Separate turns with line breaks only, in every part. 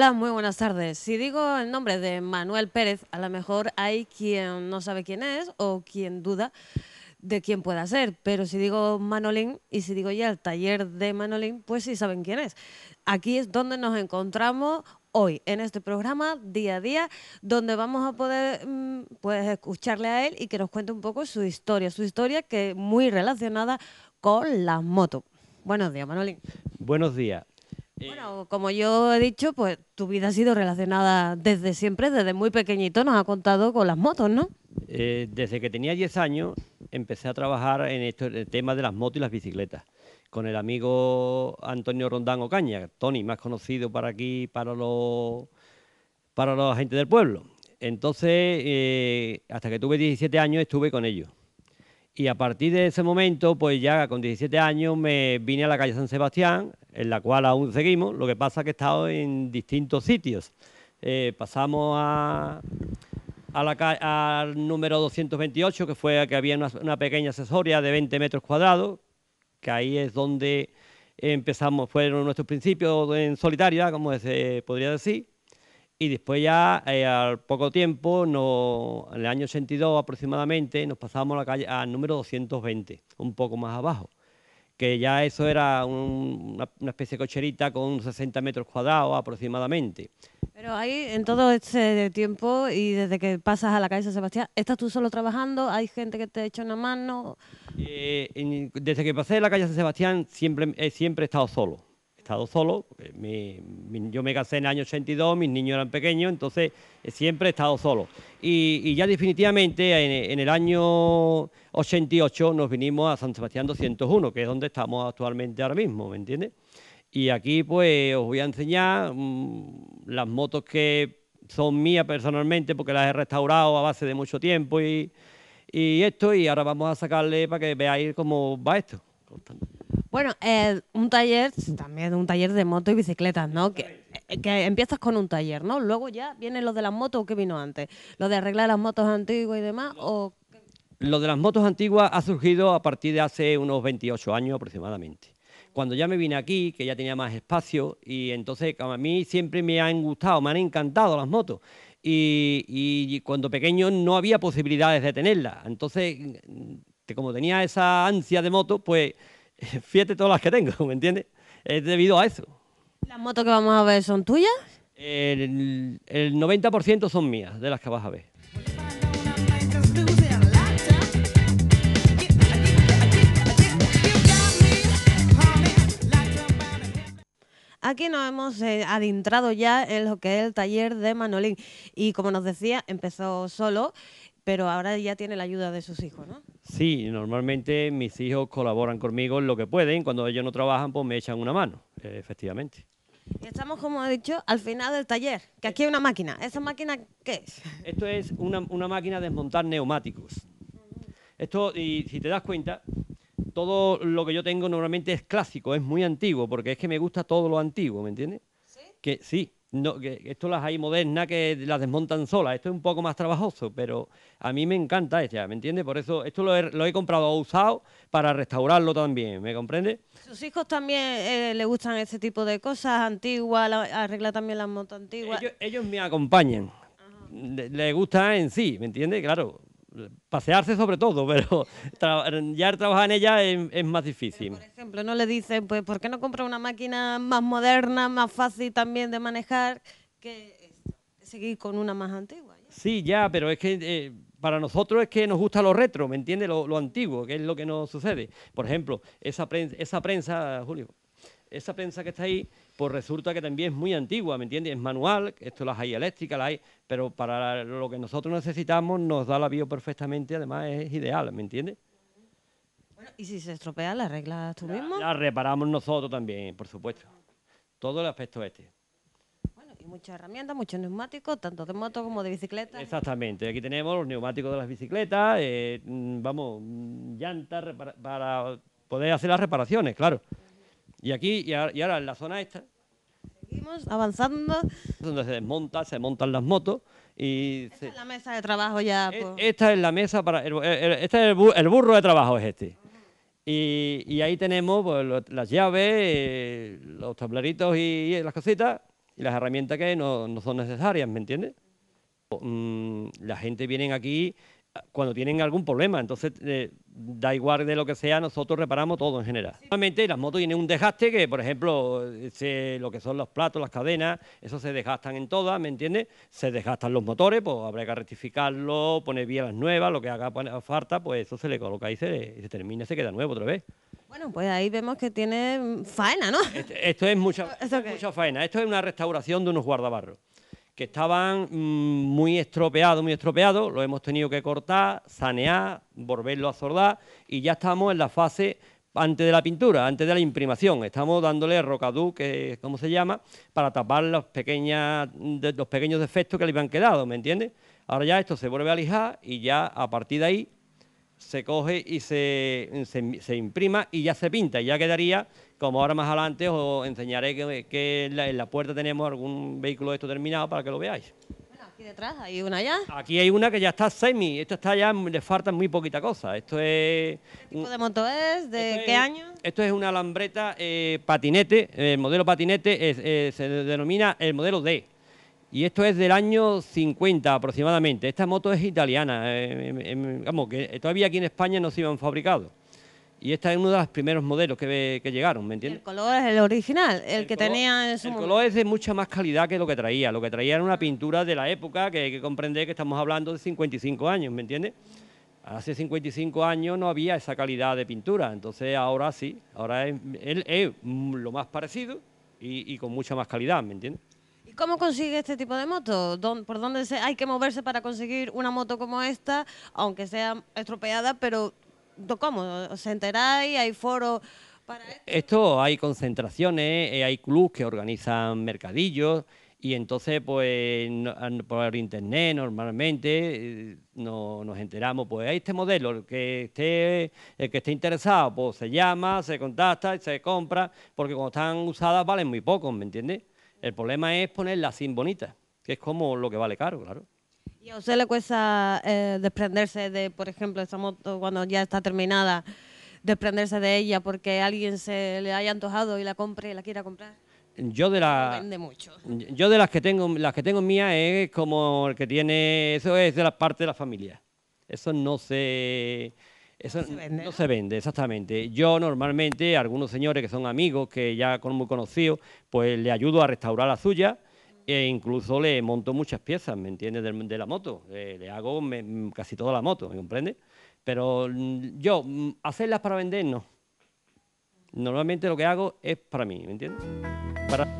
Hola, muy buenas tardes. Si digo el nombre de Manuel Pérez, a lo mejor hay quien no sabe quién es o quien duda de quién pueda ser, pero si digo Manolín y si digo ya el taller de Manolín, pues sí saben quién es. Aquí es donde nos encontramos hoy, en este programa día a día, donde vamos a poder mm, pues, escucharle a él y que nos cuente un poco su historia, su historia que es muy relacionada con la moto Buenos días, Manolín.
Buenos días.
Bueno, como yo he dicho, pues tu vida ha sido relacionada desde siempre, desde muy pequeñito nos ha contado con las motos, ¿no?
Eh, desde que tenía 10 años empecé a trabajar en el tema de las motos y las bicicletas con el amigo Antonio Rondán Ocaña, Tony, más conocido para aquí, para los para la gente del pueblo. Entonces, eh, hasta que tuve 17 años estuve con ellos. Y a partir de ese momento, pues ya con 17 años me vine a la calle San Sebastián, en la cual aún seguimos, lo que pasa es que he estado en distintos sitios. Eh, pasamos a, a al número 228, que fue que había una, una, pequeña asesoría de 20 metros cuadrados, que ahí es donde empezamos, fueron nuestros principios en solitaria, como se podría decir. Y después ya, eh, al poco tiempo, no, en el año 82 aproximadamente, nos pasamos a la calle, al número 220, un poco más abajo, que ya eso era una, especie de cocherita con 60 metros cuadrados aproximadamente.
Pero ahí, en todo este tiempo y desde que pasas a la calle San Sebastián, ¿estás tú solo trabajando? ¿Hay gente que te echa una mano?
Eh, desde que pasé a la calle San Sebastián siempre, eh, siempre he estado solo estado solo, yo me casé en el año 82, mis niños eran pequeños, entonces eh, siempre he estado solo. Y, ya definitivamente en, el año 88 nos vinimos a San Sebastián 201, que es donde estamos actualmente ahora mismo, ¿me entiendes? Y aquí pues os voy a enseñar mm, las motos que son mías personalmente, porque las he restaurado a base de mucho tiempo y, esto, y ahora vamos a sacarle para que veáis cómo va esto.
Bueno, eh, un taller, también un taller de moto y bicicletas, ¿no? Que, eh, que, empiezas con un taller, ¿no? Luego ya vienen los de las motos, ¿qué vino antes? ¿Lo de arreglar las motos antiguas y demás? O...
Lo de las motos antiguas ha surgido a partir de hace unos 28 años aproximadamente. Cuando ya me vine aquí, que ya tenía más espacio, y entonces a mí siempre me han gustado, me han encantado las motos. Y, y cuando pequeño no había posibilidades de tenerlas. Entonces, mm, como tenía esa ansia de moto, pues fíjate todas las que tengo, ¿me entiendes? Es debido a eso.
¿Las motos que vamos a ver son tuyas?
El, 90% son mías, de las que vas a ver.
aquí nos hemos eh, adentrado ya en lo que es el taller de Manolín. Y como nos decía, empezó solo, pero ahora ya tiene la ayuda de sus hijos, ¿no?
Sí, normalmente mis hijos colaboran conmigo en lo que pueden, cuando ellos no trabajan pues me echan una mano, eh, efectivamente.
Estamos, como he dicho, al final del taller, que aquí hay una máquina. ¿Esa máquina qué es?
Esto es una, una máquina de desmontar neumáticos. Esto, y si te das cuenta, todo lo que yo tengo normalmente es clásico, es muy antiguo, porque es que me gusta todo lo antiguo, ¿me entiendes? ¿Sí? Que, sí, no, esto las hay modernas que las desmontan solas. Esto es un poco más trabajoso, pero a mí me encanta esta, ¿me entiendes? Por eso esto lo he, comprado he comprado usado para restaurarlo también, ¿me comprende?
¿Sus hijos también eh, le gustan este tipo de cosas antiguas? arregla también las motos antiguas.
Ellos, ellos me acompañan. Les gusta en sí, ¿me entiendes? Claro, pasearse sobre todo, pero ya trabajar en ella es, más difícil. por
ejemplo, no le dicen, pues, ¿por qué no compra una máquina más moderna, más fácil también de manejar que seguir con una más antigua?
Sí, ya, pero es que... Eh, para nosotros es que nos gusta lo retro, ¿me entiende? Lo, antiguo, que es lo que nos sucede. Por ejemplo, esa prensa, Julio, esa prensa que está ahí, pues resulta que también es muy antigua, ¿me entiendes? Es manual, esto las hay eléctricas, las hay, pero para lo que nosotros necesitamos nos da la bio perfectamente, además es ideal, ¿me entiendes?
Bueno, y si se estropea, ¿la arreglas tú mismo?
La, reparamos nosotros también, por supuesto. Todo el aspecto este.
Bueno, y muchas herramientas, muchos neumáticos, tanto de moto como de bicicleta.
Exactamente, aquí tenemos los neumáticos de las bicicletas, eh, mm, vamos, mm,
llantas para
poder hacer las reparaciones, claro. Y aquí, y ahora en la zona esta,
Seguimos avanzando.
Donde se desmonta, se montan las motos y... Esta es
la mesa de trabajo ya. E-, pues.
Esta es la mesa para... Este es el, burro de trabajo es este. Y, ahí tenemos pues, las llaves, eh, los tableritos y, las cositas y las herramientas que no, no son necesarias, ¿me entiendes? Mm, la gente viene aquí cuando tienen algún problema. Entonces, eh, da igual de lo que sea, nosotros reparamos todo en general. Normalmente las motos tienen un desgaste que, por ejemplo, lo que son los platos, las cadenas, eso se desgastan en todas, ¿me entiendes? Se desgastan los motores, pues habrá que rectificarlo, poner vías nuevas, lo que haga falta, pues eso se le coloca y se, y se termina, se queda nuevo otra vez.
Bueno, pues ahí vemos que tiene faena, ¿no?
Esto, es mucha faena. Esto es una restauración de unos guardabarros que estaban mm, muy estropeados, muy estropeados, lo hemos tenido que cortar, sanear, volverlo a sordar y ya estamos en la fase antes de la pintura, antes de la imprimación. Estamos dándole rocadú, que es como se llama, para tapar los, pequeñas, los pequeños defectos que le habían quedado, ¿me entiendes? Ahora ya esto se vuelve a lijar y ya a partir de ahí se coge y se, imprima y ya se pinta. Y ya quedaría, como ahora más adelante os enseñaré que, en, la, puerta tenemos algún vehículo esto terminado para que lo veáis.
Bueno, aquí detrás hay una ya. Aquí
hay una que ya está semi, esto está ya, le faltan muy poquita cosa. Esto es... ¿Qué tipo de moto es? ¿De qué año? Esto es una lambreta eh, patinete, el modelo patinete eh, se denomina el modelo D. Y esto es del año 50 aproximadamente. Esta moto es italiana, eh, em, em, que todavía aquí en España no se iban fabricando. Y esta es uno de los primeros modelos que, llegaron, ¿me entiendes? El
color es el original, el, que tenía en su El color
es de mucha más calidad que lo que traía. Lo que traía era una pintura de la época, que hay que comprender que estamos hablando de 55 años, ¿me entiendes? Hace 55 años no había esa calidad de pintura, entonces ahora sí, ahora es, lo más parecido y, y con mucha más calidad, ¿me entiendes?
¿Cómo consigue este tipo de moto? ¿Por dónde hay que moverse para conseguir una moto como esta, aunque sea estropeada, pero ¿cómo? ¿Se enteráis? ¿Hay foros?
Para esto? esto hay concentraciones, eh, hay clubs que organizan mercadillos y entonces pues ah, por internet normalmente eh, nos enteramos pues hay este modelo el que esté que esté interesado pues se llama se contacta y se compra porque cuando están usadas valen muy poco me entiendes el problema es ponerla sin bonita, que es como lo que vale caro, claro.
¿Y a usted le cuesta eh, desprenderse de, por ejemplo, esta moto cuando ya está terminada, desprenderse de ella porque alguien se le haya antojado y la compre y la quiera comprar?
Yo de las yo de las que tengo, las que tengo mías es como el que tiene, eso es de la parte de la familia. Eso no se eso no se, vende, exactamente. Yo normalmente, algunos señores que son amigos, que ya con muy conocidos, pues le ayudo a restaurar la suya e incluso le monto muchas piezas, ¿me entiendes?, de, la moto. le hago casi toda la moto, ¿me comprende? Pero mm, yo, mm, hacerlas para vender, no. Normalmente lo que hago es para mí, ¿me entiendes? Para...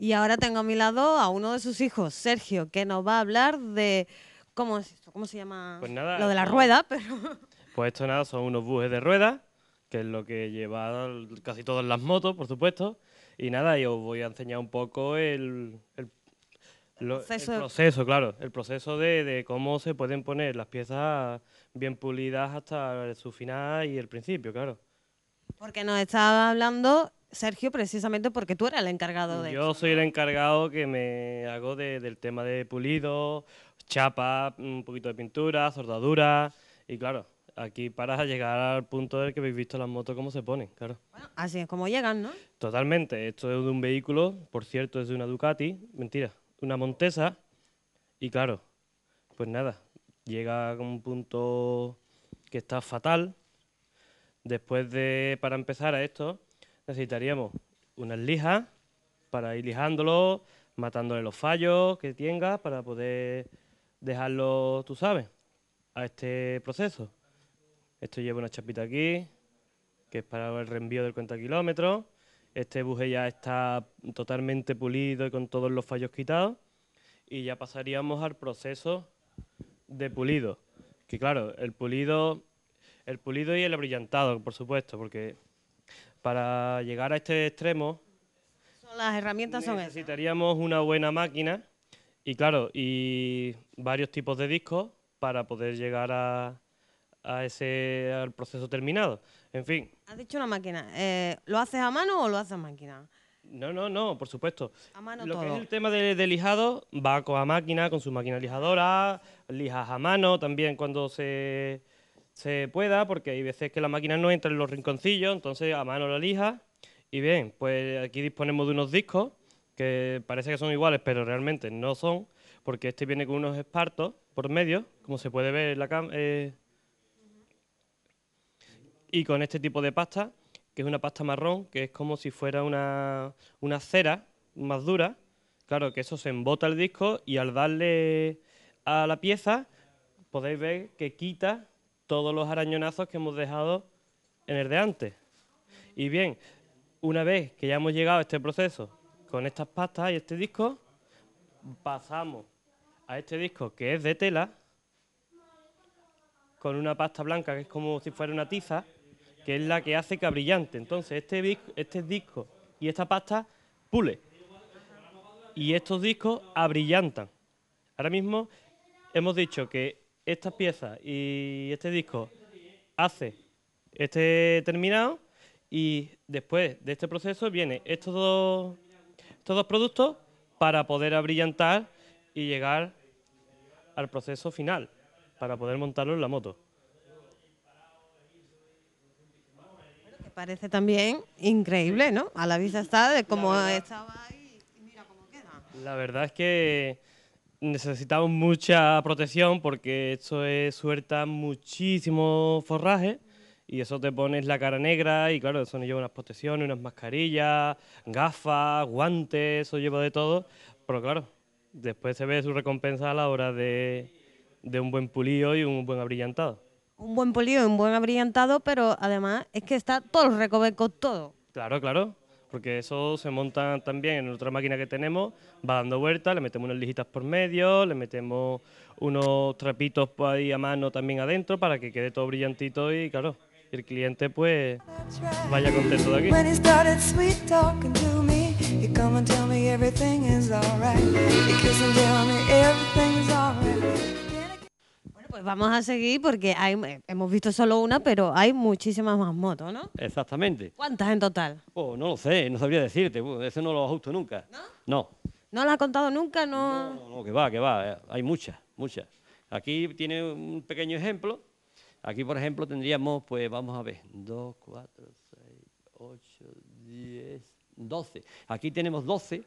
Y ahora tengo a mi lado a uno de sus hijos, Sergio, que nos va a hablar de... ¿Cómo es ¿Cómo se llama? Pues lo de la rueda, pero...
Pues esto nada, son unos bujes de rueda, que es lo que lleva casi todas las motos, por supuesto. Y nada, yo os voy a enseñar un poco el, proceso, claro, el proceso de, de, cómo se pueden poner las piezas bien pulidas hasta su final y el principio, claro.
Porque nos estaba hablando Sergio precisamente porque tú eras el encargado de
Yo soy el encargado que me hago del tema de pulido, chapa, un poquito de pintura, soldadura y claro, aquí para llegar al punto del que habéis visto las motos cómo se ponen, claro.
Bueno, así es como llegan, ¿no?
Totalmente. Esto es de un vehículo, por cierto, es de una Ducati, mentira, una Montesa. Y claro, pues nada, llega a un punto que está fatal. Después de, para empezar a esto, necesitaríamos unas lijas para ir lijándolo, matándole los fallos que tenga para poder dejarlo, tú sabes, a este proceso. Esto lleva una chapita aquí, que es para el reenvío del cuenta kilómetros. Este buje ya está totalmente pulido y con todos los fallos quitados. Y ya pasaríamos al proceso de pulido. Que claro, el pulido, el pulido y el abrillantado, por supuesto, porque para llegar a este extremo...
Las herramientas son
Necesitaríamos una buena máquina y claro, y varios tipos de discos para poder llegar a, a ese al proceso terminado. En fin.
Has dicho una máquina. Eh, ¿Lo haces a mano o lo haces a máquina?
No, no, no, por supuesto. Lo que es el tema de, lijado va con la máquina, con su máquina lijadora, lijas a mano también cuando se, pueda, porque hay veces que la máquina no entra en los rinconcillos, entonces a mano la lija. Y bien, pues aquí disponemos de unos discos que parece que son iguales, pero realmente no son, porque este viene con unos espartos por medio, como se puede ver en la cámara. Eh. y con este tipo de pasta que es una pasta marrón, que es como si fuera una, cera más dura. Claro, que eso se embota el disco y al darle a la pieza podéis ver que quita todos los arañonazos que hemos dejado en el de antes. Y bien, una vez que ya hemos llegado a este proceso con estas pastas y este disco, pasamos a este disco que es de tela, con una pasta blanca que es como si fuera una tiza, que es la que hace que brillante. Entonces, este, este disco y esta pasta pule. Y estos discos abrillantan. Ahora mismo hemos dicho que estas piezas y este disco hace este terminado y después de este proceso vienen estos dos, estos dos productos para poder abrillantar y llegar al proceso final, para poder montarlo en la moto.
parece también increíble, ¿no? A la vista está de cómo estaba y
mira cómo queda. La verdad es que necesitamos mucha protección porque esto es, suelta muchísimo forraje y eso te pones la cara negra y claro, eso nos lleva unas protecciones, unas mascarillas, gafas, guantes, eso lleva de todo, pero claro, después se ve su recompensa a la hora de, de un buen pulido y un buen abrillantado
un buen polido, un buen abrillantado, pero además es que está todo los todo.
Claro, claro, porque eso se monta también en otra máquina que tenemos, va dando vuelta, le metemos unas lijitas por medio, le metemos unos trapitos por ahí a mano también adentro para que quede todo brillantito y claro, el cliente pues vaya contento de aquí
pues vamos a seguir porque eh, hemos visto solo una, pero hay muchísimas más motos, ¿no?
Exactamente.
¿Cuántas en total?
Oh, no lo sé, no sabría decirte, eso no lo ajusto nunca. ¿No? No.
¿No lo has contado nunca? No... no,
no, que va, que va, eh, hay muchas, muchas. Aquí tiene un pequeño ejemplo. Aquí, por ejemplo, tendríamos, pues vamos a ver, 2, 4, 6, 8, 10, 12. Aquí tenemos 12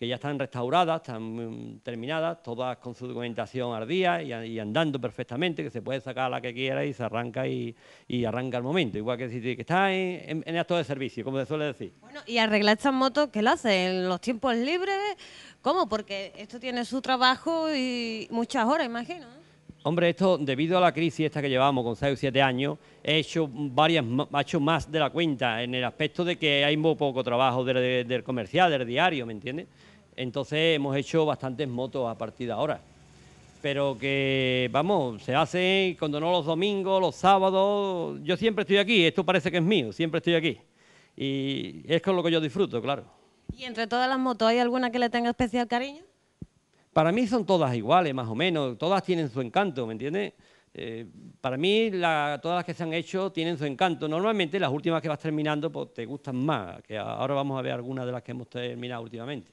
que ya están restauradas, están mm, terminadas, todas con su documentación al día y, andando perfectamente, que se puede sacar la que quiera y se arranca y, arranca al momento. Igual que si que está en, en, acto de servicio, como se suele decir. Bueno,
y arreglar estas motos, ¿qué lo hace? ¿En los tiempos libres? ¿Cómo? Porque esto tiene su trabajo y muchas horas, imagino. ¿eh?
Hombre, esto debido a la crisis esta que llevamos con 6 o 7 años, he hecho varias, he hecho más de la cuenta en el aspecto de que hay muy poco trabajo del, del comercial, del diario, ¿me entiendes? Entonces hemos hecho bastantes motos a partir de ahora. Pero que, vamos, se hace cuando no los domingos, los sábados. Yo siempre estoy aquí, esto parece que es mío, siempre estoy aquí. Y es con lo que yo disfruto, claro.
¿Y entre todas las motos hay alguna que le tenga especial cariño?
Para mí son todas iguales, más o menos, todas tienen su encanto, ¿me entiendes? Eh, para mí todas las que se han hecho tienen su encanto. Normalmente las últimas que vas terminando pues, te gustan más, que ahora vamos a ver algunas de las que hemos terminado últimamente.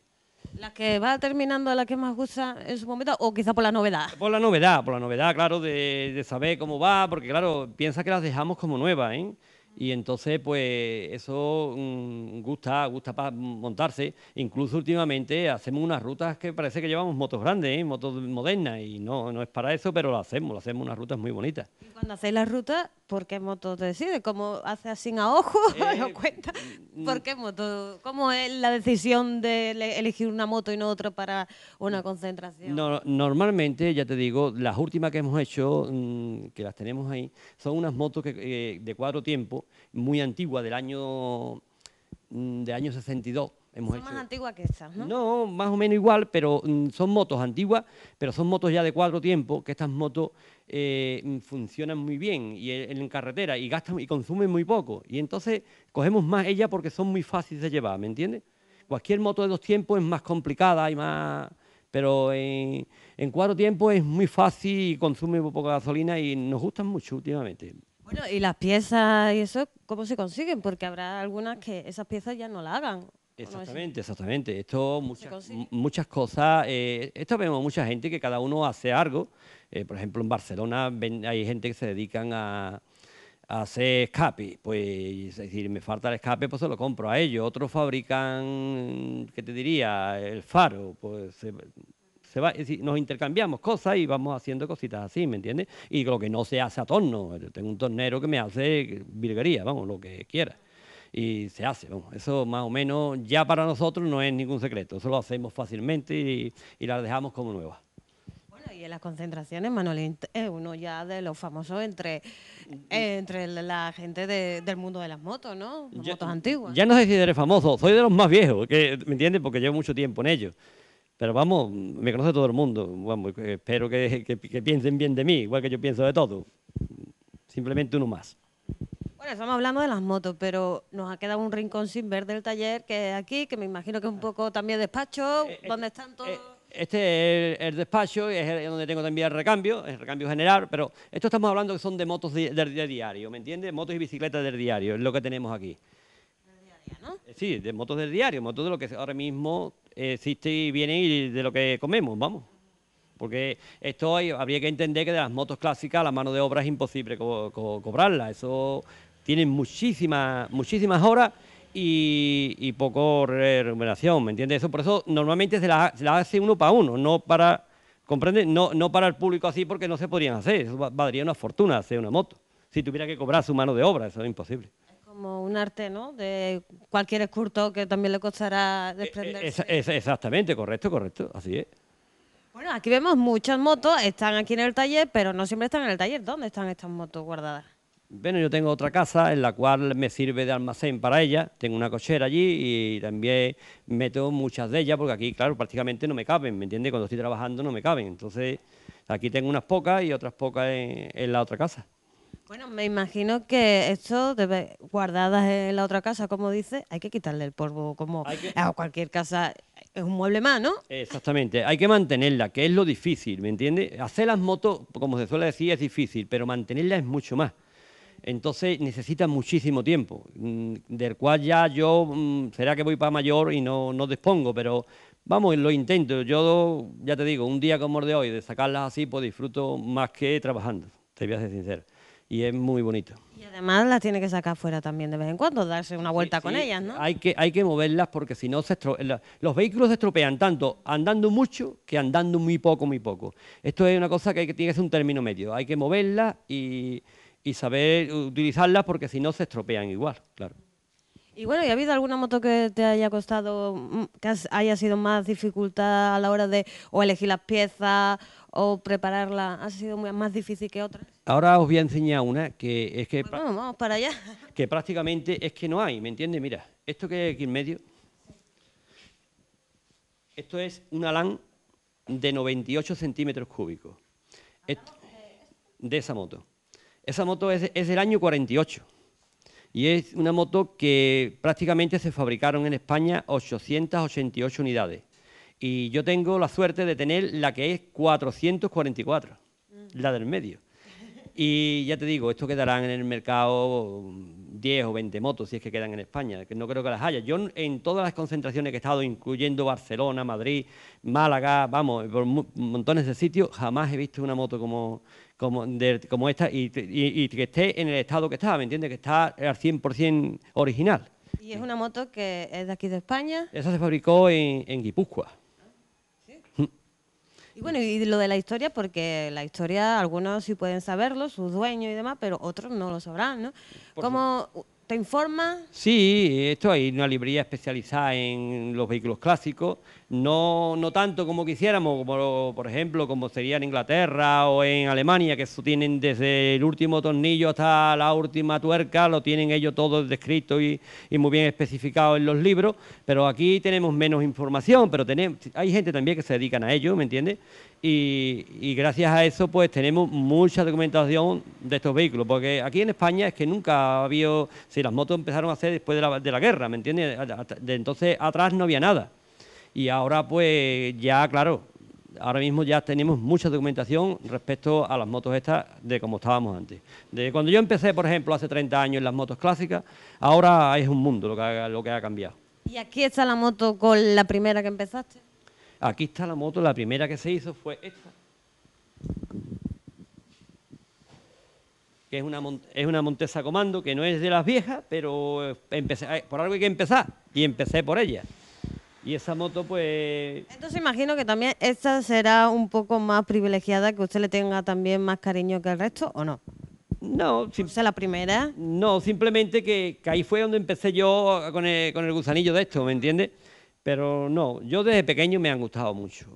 ¿Las que va terminando, las que más gusta en su momento o quizá por la novedad?
Por la novedad, por la novedad, claro, de, de saber cómo va, porque claro, piensa que las dejamos como nuevas, ¿eh? Y entonces, pues eso mm, gusta, gusta para montarse. Incluso últimamente hacemos unas rutas que parece que llevamos motos grandes, ¿eh? motos modernas, y no, no es para eso, pero lo hacemos, lo hacemos unas rutas muy bonitas. Y
cuando hacéis las rutas, ¿por qué moto te decide? ¿Cómo hace así a ojo? Eh, cuenta? Mm, ¿Por mm. qué moto? ¿Cómo es la decisión de elegir una moto y no otra para una mm. concentración?
No, normalmente, ya te digo, las últimas que hemos hecho, que las tenemos ahí, son unas motos que, eh, de cuatro tiempos, muy antiguas, del año, de año 62 son más
antiguas que estas, ¿no?
No, más o menos igual, pero mm, son motos antiguas, pero son motos ya de cuatro tiempos, que estas motos eh, mm, funcionan muy bien y e, en carretera y gastan y consumen muy poco. Y entonces cogemos más ellas porque son muy fáciles de llevar, ¿me entiendes? Cualquier moto de dos tiempos es más complicada y más... Pero en, cuatro tiempos es muy fácil y consume muy poca gasolina y nos gustan mucho últimamente.
Bueno, y las piezas y eso, ¿cómo se consiguen? Porque habrá algunas que esas piezas ya no la hagan.
Exactamente, exactamente. Esto, muchas, muchas cosas, eh, esto vemos mucha gente que cada uno hace algo. Eh, por ejemplo, en Barcelona hay gente que se dedican a, hacer escape. Pues, es decir, me falta el escape, pues se lo compro a ellos. Otros fabrican, ¿qué te diría? El faro, pues se, va, nos intercambiamos cosas y vamos haciendo cositas así, ¿me entiendes? Y lo que no se hace a torno. Yo tengo un tornero que me hace virguería, vamos, lo que quiera y se hace. eso más o menos ya para nosotros no es ningún secreto, eso lo hacemos fácilmente y, y las dejamos como nuevas.
Bueno, y en las concentraciones, Manuel, es eh, uno ya de los famosos entre, entre la gente del mundo de las motos, ¿no? motos antiguas.
Ya no sé si eres famoso, soy de los más viejos, que, ¿me entiendes? Porque llevo mucho tiempo en ello. Pero vamos, me conoce todo el mundo. Vamos, espero que, que, que piensen bien de mí, igual que yo pienso de todo. Simplemente uno más
estamos hablando de las motos, pero nos ha quedado un rincón sin ver del taller que es aquí, que me imagino que es un poco también despacho, eh, eh, donde están todos... Eh,
este es el, despacho despacho, es donde tengo también el recambio, el recambio general, pero esto estamos hablando que son de motos del de, diario, ¿me entiendes? Motos y bicicletas del diario, es lo que tenemos aquí. Sí, de motos del diario, motos de lo que ahora mismo existe y viene y de lo que comemos, vamos. Porque esto habría que entender que de las motos clásicas la mano de obra es imposible cobrarla. Eso tienen muchísimas, muchísimas horas y, poco remuneración, ¿me entiendes? Eso, por eso normalmente se las la hace uno para uno, no para, ¿comprende? No, no para el público así porque no se podrían hacer, eso valdría una fortuna hacer una moto, si tuviera que cobrar su mano de obra, eso es imposible
Es como un arte, ¿no? De cualquier escultor que también le costará eh, eh, desprenderse.
exactamente, correcto, correcto, así es.
Bueno, aquí vemos muchas motos, están aquí en el taller, pero no siempre están en el taller. ¿Dónde están estas motos guardadas?
Bueno, yo tengo otra casa en la cual me sirve de almacén para ella. Tengo una cochera allí y también meto muchas de ellas porque aquí, claro, prácticamente no me caben, ¿me entiendes? Cuando estoy trabajando no me caben. Entonces, aquí tengo unas pocas y otras pocas en, la otra casa.
Bueno, me imagino que esto, debe, guardadas en la otra casa, como dice, hay que quitarle el polvo, como a cualquier casa es un mueble más, ¿no?
Exactamente, hay que mantenerla, que es lo difícil, ¿me entiendes? Hacer las motos, como se suele decir, es difícil, pero mantenerla es mucho más entonces necesita muchísimo tiempo, mm, del cual ya yo, mm, será que voy para mayor y no, no dispongo, pero vamos, lo intento. Yo, ya te digo, un día como el de hoy, de sacarlas así, pues disfruto más que trabajando, te voy a ser sincero. Y es muy bonito.
Y además las tiene que sacar fuera también de vez en cuando, darse una vuelta con ellas, ¿no?
Hay que, hay que moverlas porque si no, se los vehículos se estropean tanto andando mucho que andando muy poco, muy poco. Esto es una cosa que, que tiene que ser un término medio. Hay que moverlas y y saber utilizarlas porque si no se estropean igual, claro.
Y bueno, ¿y ha habido alguna moto que te haya costado, mm, que haya sido más dificultad a la hora de o elegir las piezas o prepararla? ¿Ha sido más difícil que otras?
Ahora os voy a enseñar una que es que... Pues
vamos, para allá.
Que prácticamente es que no hay, ¿me entiendes? Mira, esto que hay aquí en medio, esto es una LAN de 98 centímetros cúbicos. Ah, eh, de esa moto. Esa moto es, del año 48 y es una moto que prácticamente se fabricaron en España 888 unidades. Y yo tengo la suerte de tener la que es 444, mm. la del medio. Y ya te digo, esto quedarán en el mercado 10 o 20 motos, si es que quedan en España, que no creo que las haya. Yo en todas las concentraciones que he estado, incluyendo Barcelona, Madrid, Málaga, vamos, por montones de sitios, jamás he visto una moto como como, como esta y, y, que esté en el estado que está, ¿me entiendes? Que está al 100% original.
Y es una moto que es de aquí de España.
Esa se fabricó en, en Guipúzcoa. Mm.
Y bueno, y lo de la historia, porque la historia algunos sí pueden saberlo, sus dueños y demás, pero otros no lo sabrán, ¿no? ¿Cómo te informa?
Sí, esto hay una librería especializada en los vehículos clásicos, no, no tanto como quisiéramos, como por ejemplo como sería en Inglaterra o en Alemania, que eso tienen desde el último tornillo hasta la última tuerca, lo tienen ellos todo descrito y, muy bien especificado en los libros, pero aquí tenemos menos información, pero hay gente también que se dedican a ello, ¿me entiendes? Y, gracias a eso pues tenemos mucha documentación de estos vehículos, porque aquí en España es que nunca había, si las motos empezaron a hacer después de la, de la guerra, ¿me entiendes? De entonces atrás no había nada. Y ahora pues ya, claro, ahora mismo ya tenemos mucha documentación respecto a las motos estas de como estábamos antes. De cuando yo empecé, por ejemplo, hace 30 años en las motos clásicas, ahora es un mundo lo que ha, lo que ha cambiado.
¿Y aquí está la moto con la primera que empezaste?
Aquí está la moto, la primera que se hizo fue esta. Que es una, es una Montesa Comando, que no es de las viejas, pero eh, empecé, eh, por algo hay que empezar, y empecé por ella.
Y esa moto, pues... Entonces imagino que también esta será un poco más privilegiada, que usted le tenga también más cariño que el resto, ¿o no? No, sim... la primera? No,
simplemente que, ahí fue donde empecé yo con el, con el gusanillo de esto, ¿me entiendes? Pero no, yo desde pequeño me han gustado mucho,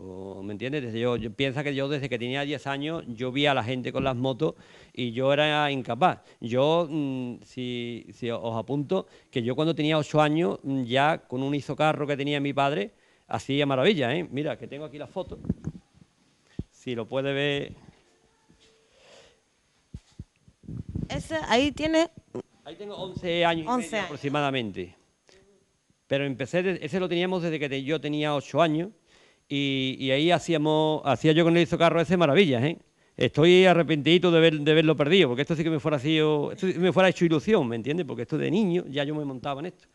¿me entiendes? Desde yo, piensa que yo desde que tenía 10 años yo vi a la gente con las motos y yo era incapaz. Yo, mm, si, os apunto, que yo cuando tenía 8 años mm, ya con un isocarro que tenía mi padre, hacía maravilla, ¿eh? Mira, que tengo aquí la foto. Si lo puede ver. ahí tiene... Ahí tengo 11 años. aproximadamente. Pero empecé, ese lo teníamos desde que yo tenía ocho años y, ahí hacíamos, hacía yo con el hizo carro ese maravillas, ¿eh? Estoy arrepentido de, ver, de verlo perdido, porque esto sí que me fuera, sido, esto me fuera hecho ilusión, ¿me entiendes? Porque esto de niño ya yo me montaba en esto.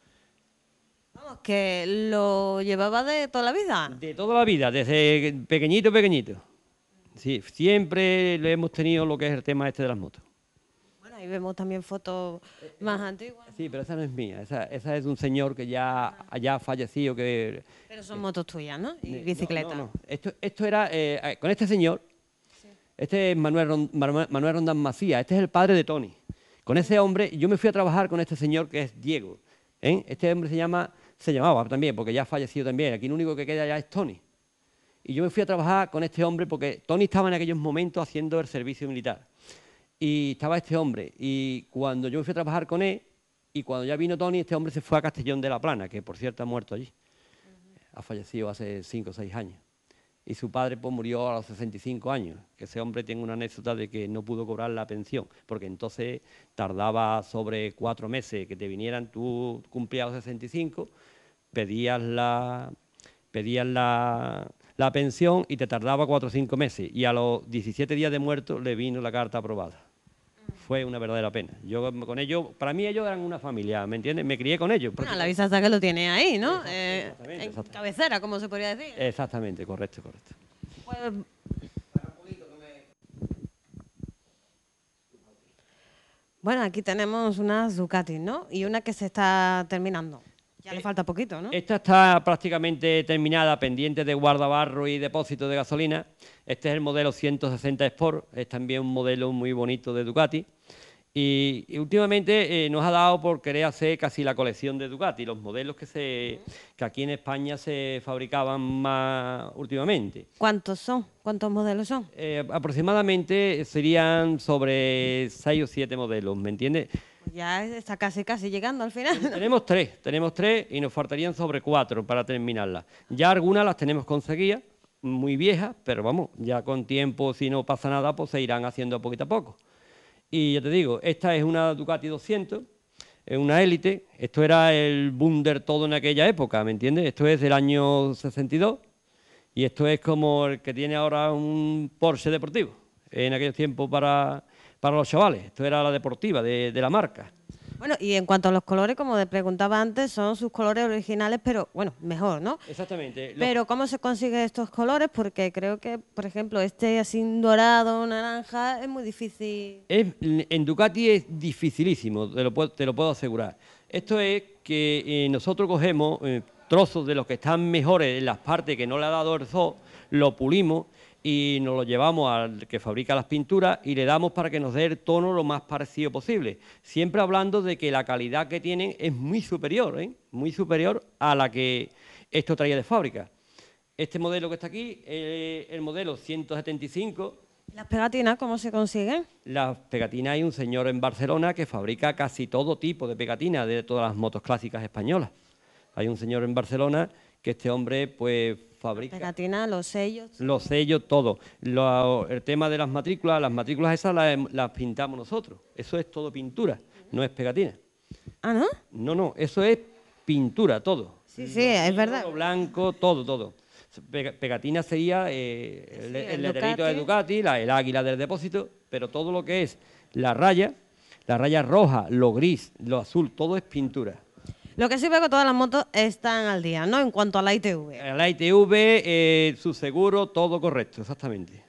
Vamos, que lo llevaba de toda la vida. De
toda la vida, desde pequeñito, pequeñito. Sí, siempre lo hemos tenido lo que es el tema este de las motos
vemos también fotos más antiguas.
Sí, pero esa no es mía, esa, es un señor que ya, ah. fallecido. Que,
pero son motos tuyas, ¿no? Y bicicletas.
Esto, era, eh, con este señor, este es Manuel, Manuel Rondán Macías, este es el padre de Tony. Con ese hombre, yo me fui a trabajar con este señor que es Diego. ¿eh? Este hombre se llama, se llamaba también, porque ya ha fallecido también. Aquí lo único que queda ya es Tony. Y yo me fui a trabajar con este hombre porque Tony estaba en aquellos momentos haciendo el servicio militar y estaba este hombre. Y cuando yo fui a trabajar con él, y cuando ya vino Tony, este hombre se fue a Castellón de la Plana, que por cierto ha muerto allí. Ha fallecido hace 5 o 6 años. Y su padre pues, murió a los 65 años. que Ese hombre tiene una anécdota de que no pudo cobrar la pensión, porque entonces tardaba sobre cuatro meses que te vinieran, tú cumplías los 65, pedías la, pedías la, la pensión y te tardaba cuatro o cinco meses. Y a los 17 días de muerto le vino la carta aprobada fue una verdadera pena. Yo con ellos, para mí ellos eran una familia, ¿me entiendes? Me crié con ellos. la visa está
que lo tiene ahí, ¿no? Eh, cabecera, como se podría decir.
Exactamente, correcto, correcto.
Bueno, aquí tenemos una Ducatis, ¿no? Y una que se está terminando. Ya le falta poquito, ¿no?
Esta está prácticamente terminada, pendiente de guardabarro y depósito de gasolina. Este es el modelo 160 Sport, es también un modelo muy bonito de Ducati. Y, últimamente eh, nos ha dado por querer hacer casi la colección de Ducati, los modelos que, se, que aquí en España se fabricaban más últimamente.
¿Cuántos son? ¿Cuántos modelos son? Eh,
aproximadamente serían sobre 6 o 7 modelos, ¿me entiendes?
Pues ya está casi, casi llegando al final.
Tenemos tres, tenemos tres y nos faltarían sobre cuatro para terminarlas. Ya algunas las tenemos conseguidas, muy viejas, pero vamos, ya con tiempo, si no pasa nada, pues se irán haciendo poquito a poco. Y ya te digo, esta es una Ducati 200, es una élite. Esto era el Bunder todo en aquella época, ¿me entiendes? Esto es del año 62 y esto es como el que tiene ahora un Porsche deportivo en aquel tiempo para, para los chavales. Esto era la deportiva de, de la marca.
Bueno, y en cuanto a los colores, como te preguntaba antes, son sus colores originales, pero bueno, mejor, ¿no?
Exactamente. Pero
¿cómo se consiguen estos colores? Porque creo que, por ejemplo, este así dorado, naranja, es muy difícil.
en Ducati es dificilísimo, te lo puedo, asegurar. Esto es que eh, nosotros cogemos eh, trozos de los que están mejores en las partes que no le ha dado el zoo, lo pulimos y nos lo llevamos al que fabrica las pinturas y le damos para que nos dé el tono lo más parecido posible. Siempre hablando de que la calidad que tienen es muy superior, ¿eh? muy superior a la que esto traía de fábrica. Este modelo que está aquí, eh, el modelo 175.
¿Las pegatinas cómo se consiguen?
Las pegatinas hay un señor en Barcelona que fabrica casi todo tipo de pegatinas de todas las motos clásicas españolas. Hay un señor en Barcelona que este hombre pues fabrica. Pegatina, los sellos. Los sellos, todo. el tema de las matrículas, las matrículas esas las, pintamos nosotros. Eso es todo pintura, no es pegatina. ¿Ah, no? No, no, eso es pintura, todo.
Sí, sí, es verdad. blanco,
todo, todo. Pegatina sería eh, el, letrerito de Ducati, el águila del depósito, pero todo lo que es la raya, la raya roja, lo gris, lo azul, todo es pintura.
Lo que sí veo que todas las motos están al día, ¿no? En cuanto a la ITV.
La ITV, eh, su seguro, todo correcto, exactamente.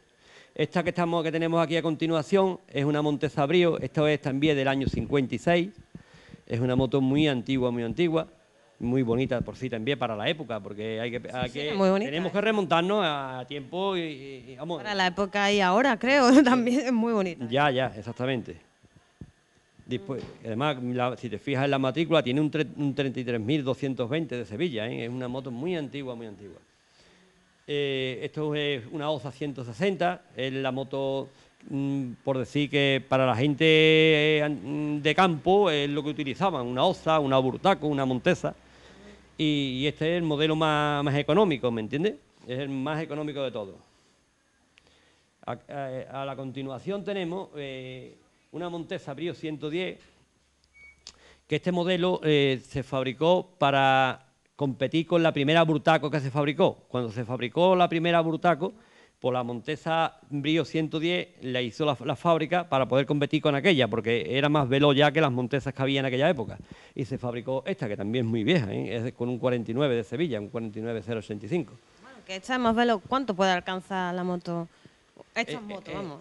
Esta que, estamos, que tenemos aquí a continuación es una Montesabrío, esta es también del año 56. Es una moto muy antigua, muy antigua, muy bonita por sí también para la época, porque hay que, tenemos
¿eh? que remontarnos a tiempo y, y, vamos. Para la época y ahora, creo, también es muy bonita.
Ya, ya, exactamente además, si te fijas en la matrícula, tiene un, 33.220 de Sevilla, ¿eh? es una moto muy antigua, muy antigua. Eh, esto es una OSA 160, es la moto, mm, por decir que para la gente eh, de campo es lo que utilizaban, una OSA, una Burtaco, una Montesa. Y, este es el modelo más, económico, ¿me entiendes? Es el más económico de todos. Eh, a, la continuación tenemos una Montesa Brio 110, que este modelo eh, se fabricó para competir con la primera Brutaco que se fabricó. Cuando se fabricó la primera Brutaco, por pues la Montesa Brio 110 la hizo la, fábrica para poder competir con aquella, porque era más veloz ya que las Montesas que había en aquella época. Y se fabricó esta, que también es muy vieja, ¿eh? es con un 49 de Sevilla, un 49085.
Bueno, que esta es más veloz, ¿cuánto puede alcanzar la moto? Eh, esta moto, vamos.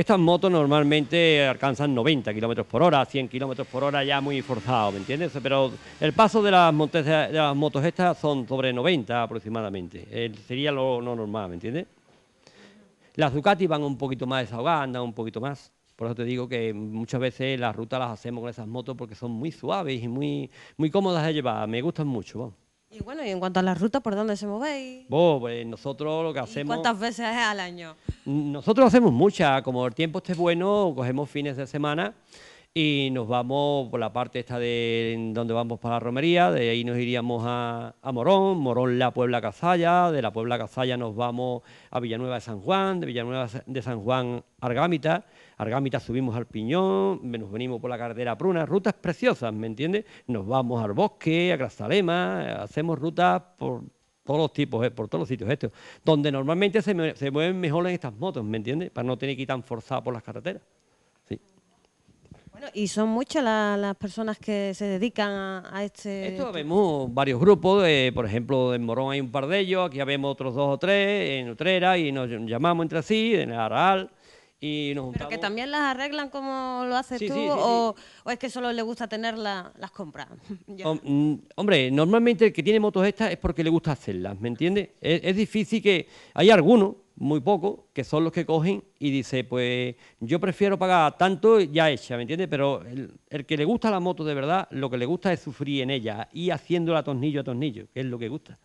Estas motos normalmente alcanzan 90 kilómetros por hora, 100 kilómetros por hora ya muy forzado, ¿me entiendes? Pero el paso de las, de las motos estas son sobre 90 aproximadamente, sería lo normal, ¿me entiendes? Las Ducati van un poquito más desahogadas, andan un poquito más. Por eso te digo que muchas veces las rutas las hacemos con esas motos porque son muy suaves y muy, muy cómodas de llevar. Me gustan mucho.
Y bueno, y en cuanto a las rutas, ¿por dónde se movéis?
Oh, pues nosotros lo que hacemos... ¿Cuántas
veces al año?
Nosotros hacemos muchas, como el tiempo esté bueno, cogemos fines de semana y nos vamos por la parte esta de donde vamos para la romería, de ahí nos iríamos a, a Morón, Morón la Puebla Cazalla, de la Puebla Cazalla nos vamos a Villanueva de San Juan, de Villanueva de San Juan Argámita, Argamitas subimos al Piñón, nos venimos por la carretera Pruna, rutas preciosas, ¿me entiendes? Nos vamos al bosque, a Grazalema, hacemos rutas por todos los tipos, eh, por todos los sitios estos, donde normalmente se, mueven mejor en estas motos, ¿me entiendes? Para no tener que ir tan forzada por las carreteras.
Bueno, y son muchas las personas que se dedican a, este... Esto
vemos varios grupos, eh, por ejemplo, en Morón hay un par de ellos, aquí vemos otros dos o tres, en Utrera, y nos llamamos entre sí, en Aral ¿Pero
que también las arreglan como lo haces tú? o, es que solo le gusta tener las compras?
Mm, hombre, normalmente el que tiene motos estas es porque le gusta hacerlas, ¿me entiendes? Es, difícil que. Hay algunos, muy pocos, que son los que cogen y dice, pues yo prefiero pagar tanto ya hecha, ¿me entiendes? Pero el, el que le gusta la moto de verdad, lo que le gusta es sufrir en ella y haciéndola tornillo a tornillo, que es lo que gusta.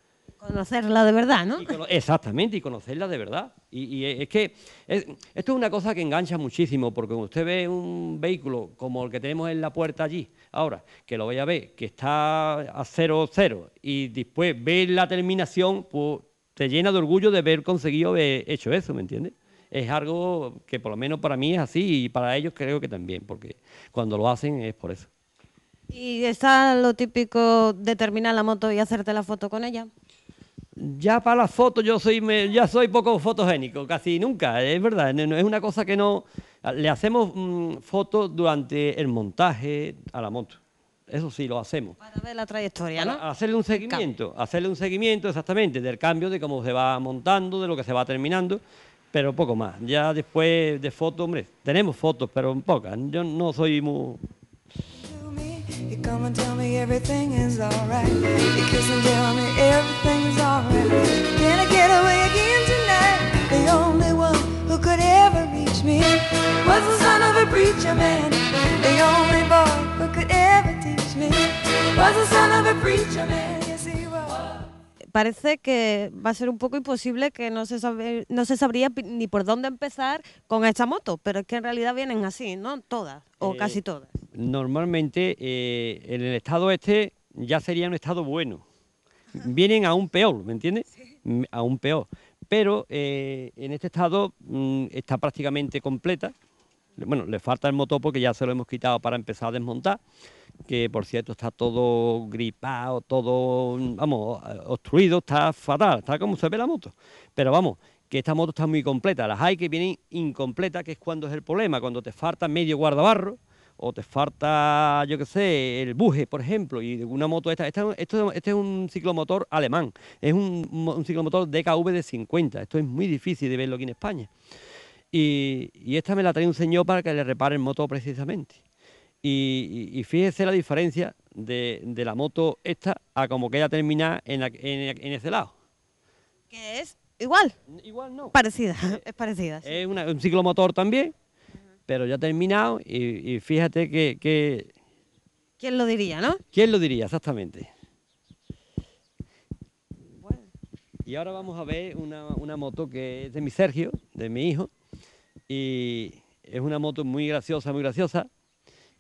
Conocerla de verdad, ¿no?
exactamente, y conocerla de verdad. Y, es que esto es una cosa que engancha muchísimo, porque cuando usted ve un vehículo como el que tenemos en la puerta allí, ahora, que lo vaya a ver, que está a cero, cero, y después ve la terminación, pues te llena de orgullo de haber conseguido haber hecho eso, ¿me entiendes? Es algo que por lo menos para mí es así y para ellos creo que también, porque cuando lo hacen es por eso.
¿Y está lo típico de terminar la moto y hacerte la foto con ella?
ya para las fotos yo soy ya soy poco fotogénico, casi nunca, es verdad, es una cosa que no ah, le hacemos mm, fotos durante el montaje a la moto. Eso sí, lo hacemos. Para
ver la trayectoria, ¿no?
Hacerle un seguimiento, hacerle un seguimiento exactamente del cambio, de cómo se va montando, de lo que se va terminando, pero poco más. Ya después de fotos, hombre, tenemos fotos, pero pocas. Yo no soy muy,
You come and tell me everything is alright. You kiss and tell me everything's alright. Can I get away again tonight? The only one who could ever reach me was the son of a preacher man. The only boy who could ever teach me was the son of a preacher man.
parece que va a ser un poco imposible que no se, no se sabría ni por dónde empezar con esta moto, pero es que en realidad vienen así, ¿no? Todas, o eh, casi todas.
Normalmente eh, en el estado este ya sería un estado bueno. Vienen aún peor, ¿me entiendes? Mm, aún peor. Pero eh, en este estado mm, está prácticamente completa bueno, le falta el motor porque ya se lo hemos quitado para empezar a desmontar, que por cierto está todo gripado, todo, vamos, obstruido, está fatal, está como se ve la moto. Pero vamos, que esta moto está muy completa, las hay que vienen incompletas, que es cuando es el problema, cuando te falta medio guardabarro o te falta, yo qué sé, el buje, por ejemplo, y una moto esta, este es un ciclomotor alemán, es un, un ciclomotor DKV de 50, esto es muy difícil de verlo aquí en España. Y, esta me la trae un señor para que le repare el moto precisamente. Y, fíjese la diferencia de, la moto esta a como queda terminada en, en, ese lado.
Que es igual. Igual no. Parecida, eh, es, parecida. Es
un ciclomotor también, pero ya terminado y, fíjate que,
¿Quién lo diría, no?
¿Quién lo diría, exactamente? Y ahora vamos a ver una, una moto que es de mi Sergio, de mi hijo, y es una moto muy graciosa, muy graciosa.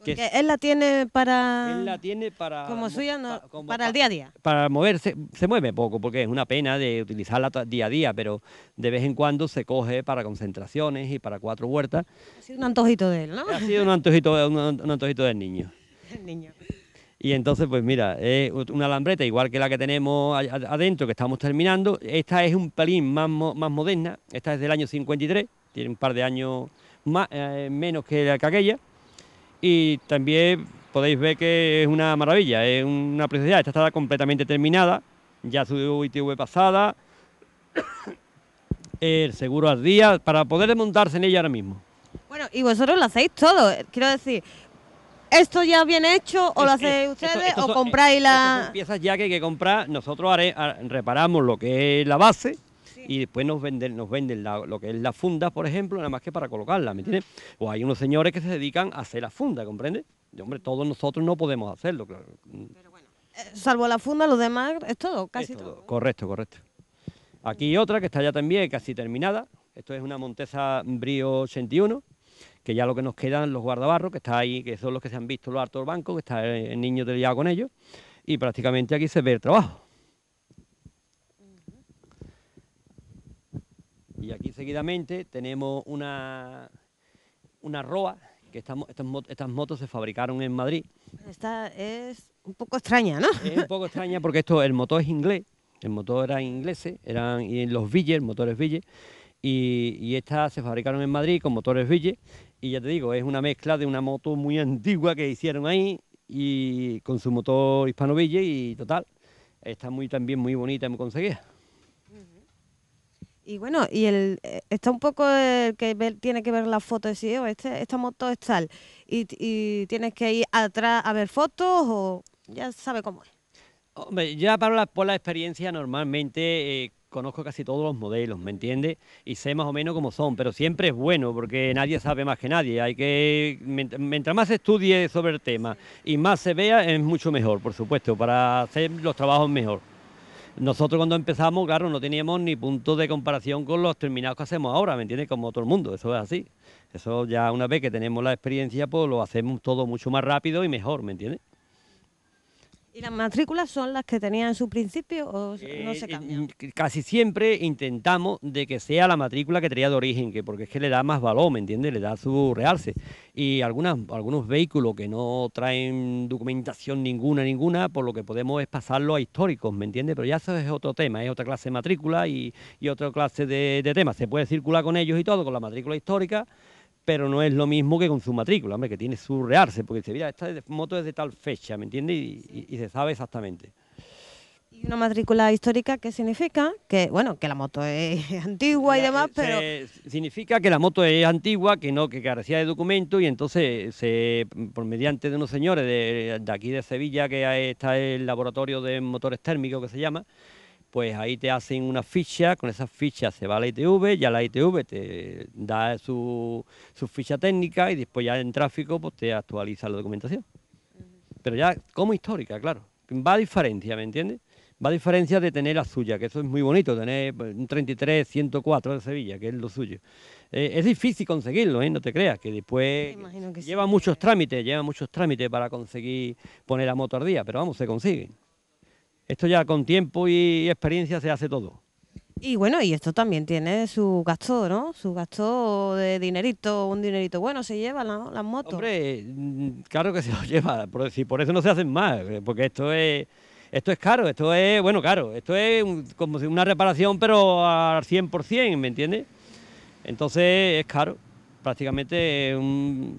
Que
él la tiene para... Él la tiene para... Como suya, no, para, el día a día.
Para moverse, se mueve poco, porque es una pena de utilizarla día a día, pero de vez en cuando se coge para concentraciones y para cuatro huertas.
Ha sido un antojito de él, ¿no? Ha
sido un antojito, un, del niño. El niño. Y entonces, pues mira, es una lambreta igual que la que tenemos adentro, que estamos terminando. Esta es un pelín más, más moderna, esta es del año 53 tiene un par de años eh, menos que, la que aquella. Y también podéis ver que es una maravilla, es una preciosidad. Esta está completamente terminada, ya su ITV pasada, el seguro al día, para poder desmontarse en ella ahora mismo.
Bueno, y vosotros lo hacéis todo, eh, quiero decir, ¿Esto ya viene hecho o lo hacéis ustedes o eh, compráis la...?
piezas ya que hay que comprar. Nosotros reparamos lo que es la base y después nos venden, nos venden lo que es la funda, por ejemplo, nada más que para colocarla, ¿me entiendes? O hay unos señores que se dedican a hacer la funda, ¿comprende? hombre, todos nosotros no podemos hacerlo, claro. Pero bueno,
eh, salvo la funda, los demás es todo, casi
todo, Correcto, correcto. Aquí otra que está ya también casi terminada. Esto es una Monteza Brío 81, que ya lo que nos quedan los guardabarros, que está ahí, que son los que se han visto los hartos banco, que está el niño del día con ellos. Y prácticamente aquí se ve el trabajo. Y aquí seguidamente tenemos una, una roa, que estas, estas, motos se fabricaron en Madrid.
Esta es un poco extraña, ¿no? Es un poco extraña porque
esto, el motor es inglés, el motor era inglés, eran en los Ville, motores Ville, y, y estas se fabricaron en Madrid con motores Ville, y ya te digo, es una mezcla de una moto muy antigua que hicieron ahí y con su motor hispano Ville y total, está muy también muy bonita, muy conseguida.
Y bueno, y el, eh, está un poco el que tiene que ver la foto de si, este, esta moto es tal, y, tienes que ir atrás a ver fotos o ya sabe cómo es.
Hombre, ya para por la experiencia normalmente eh, conozco casi todos los modelos, ¿me entiendes? Y sé más o menos cómo son, pero siempre es bueno porque nadie sabe más que nadie. Hay que mientras más estudie sobre el tema y más se vea es mucho mejor, por supuesto, para hacer los trabajos mejor. Nosotros cuando empezamos, claro, no teníamos ni punto de comparación con los terminados que hacemos ahora, ¿me entiendes? Como todo el mundo, eso es así. Eso ya una vez que tenemos la experiencia, pues lo hacemos todo mucho más rápido y mejor, ¿me entiendes?
¿Y las matrículas son las que tenían en su principio o no eh, se eh, cambian?
casi siempre intentamos de que sea la matrícula que tenía de origen, que porque es que le da más valor, ¿me entiendes? Le da su realce. Y algunas, algunos vehículos que no traen documentación ninguna, ninguna, por lo que podemos es pasarlo a históricos, ¿me entiendes? Pero ya eso es otro tema, es otra clase de matrícula y, otra clase de, de temas. Se puede circular con ellos y todo, con la matrícula histórica pero no es lo mismo que con su matrícula, hombre, que tiene su rearse, porque dice, mira, esta moto es de tal fecha, ¿me entiendes? Y, se sabe exactamente.
Y una matrícula histórica, ¿qué significa? Que, bueno, que la moto es antigua y demás, eh,
pero... Significa que la moto es antigua, que no, que carecía de documento y entonces, se, por mediante de unos señores de aquí de Sevilla, que está el laboratorio de motores térmicos que se llama, pues ahí te hacen una ficha, con esa ficha se va la ITV, ya la ITV te da su, ficha técnica y después ya en tráfico pues te actualiza la documentación. Pero ya como histórica, claro, va a diferencia, ¿me entiendes? Va a diferencia de tener la suya, que eso es muy bonito, tener pues, un 33, 104 de Sevilla, que es lo suyo. Eh, es difícil conseguirlo, ¿eh? no te creas, que después lleva muchos trámites, lleva muchos trámites para conseguir poner la moto al día, pero vamos, se consiguen. Esto ya con tiempo y experiencia se hace todo.
Y bueno, y esto también tiene su gasto, ¿no? Su gasto de dinerito, un dinerito bueno se llevan las motos.
Hombre, mm, claro que se lo lleva, por, si por eso no se hacen más, eh, porque esto es esto es caro, esto es, bueno, caro, esto es como si una reparación pero al 100%, ¿me entiendes? Entonces es caro, prácticamente un,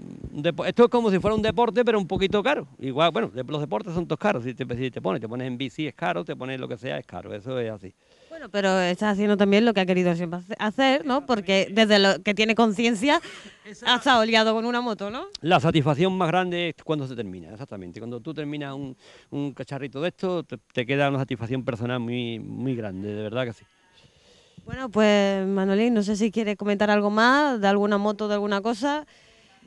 esto es como si fuera un deporte, pero un poquito caro. Igual, bueno, los deportes son todos caros. Si te, pones, te pones en bici es caro, te pones lo que sea es caro. Eso es así.
Bueno, pero estás haciendo también lo que ha querido siempre hacer, ¿no? Porque desde lo que tiene conciencia ha estado liado con una moto, ¿no?
La satisfacción más grande es cuando se termina, exactamente. Cuando tú terminas un, cacharrito de esto, te, queda una satisfacción personal muy, muy grande, de verdad que sí.
Bueno, pues Manolín, no sé si quieres comentar algo más de alguna moto, de alguna cosa.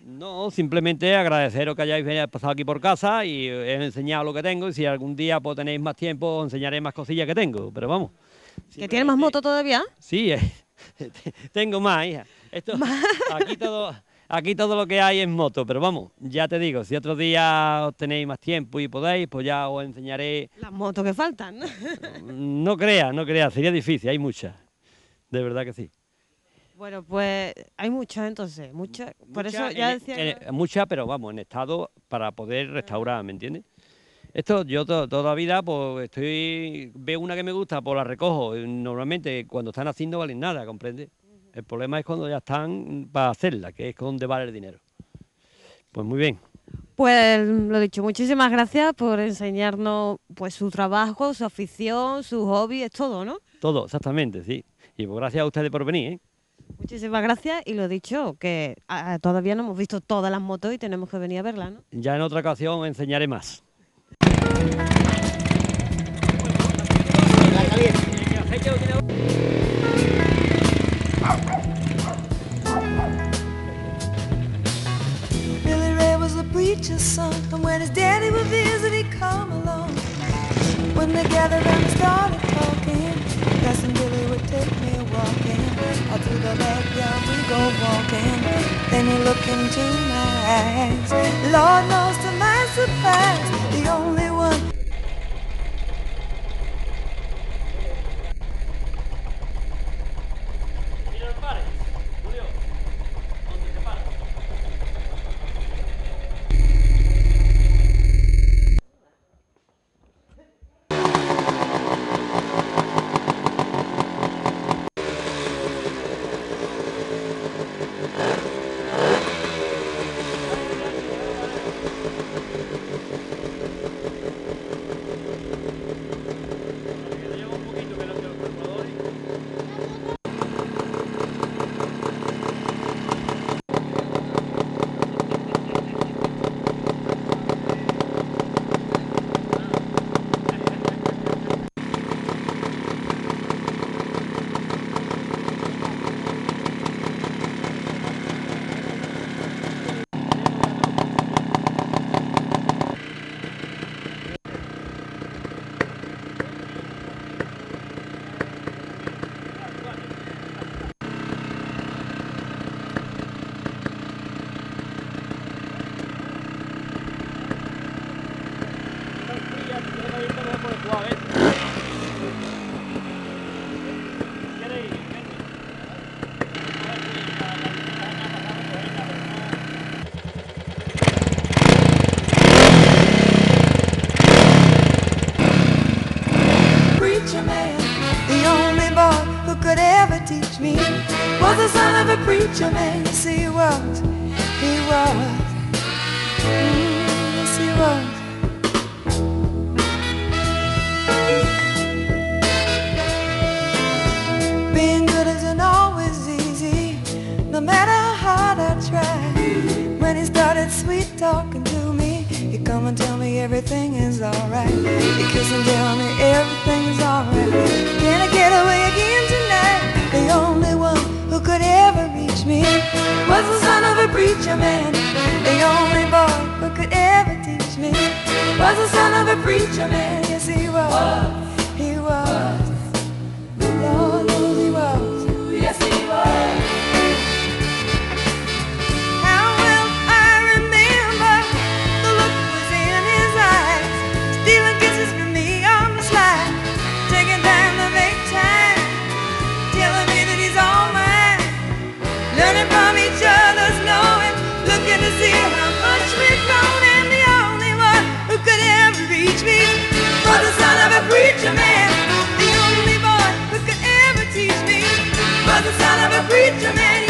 No,
simplemente agradeceros que hayáis pasado aquí por casa y he enseñado lo que tengo y si algún día pues, tenéis más tiempo os enseñaré más cosillas que tengo, pero vamos.
¿Que tiene más moto todavía?
Sí, eh, tengo más, hija. Aquí, todo, lo que hay es moto, pero vamos, ya te digo, si otro día os tenéis más tiempo y podéis, pues ya os enseñaré...
Las motos que faltan. No,
no creas, no crea, sería difícil, hay muchas, de verdad que sí.
Bueno, pues hay muchas entonces, muchas. Por eso ya decía. Eh,
muchas, pero vamos, en estado para poder ah. restaurar, ¿me entiendes? Esto yo toda vida pues estoy veo una que me gusta, pues la recojo. Eh, normalmente cuando están haciendo valen nada, ¿comprende? El problema es cuando ya están para hacerla, que es donde vale el dinero. Pues muy bien.
Pues lo dicho, muchísimas gracias por enseñarnos pues su trabajo, su afición, su hobby, es todo, ¿no?
Todo, exactamente, sí. Y pues, gracias a ustedes por venir, ¿eh?
Muchísimas gracias y lo dicho, que a, ah, ah, todavía no hemos visto todas las motos y tenemos que venir a verlas, ¿no?
Ya en otra ocasión enseñaré más.
Billy Ray was a preacher's son, and when his daddy would visit, he'd come along. When they gathered and started talking, Cousin Billy would take me or to the left, we go walking. Then you look into my eyes. Lord knows to my surprise, the only talking to me. You come and tell me everything is alright. You kiss and tell me everything is alright. Can I get away again tonight? The only one who could ever reach me was the son of a preacher man. The only boy who could ever teach me was the son of a preacher man. Yes, he was. Preacher man, the only boy who could ever teach me was the son of a preacher man.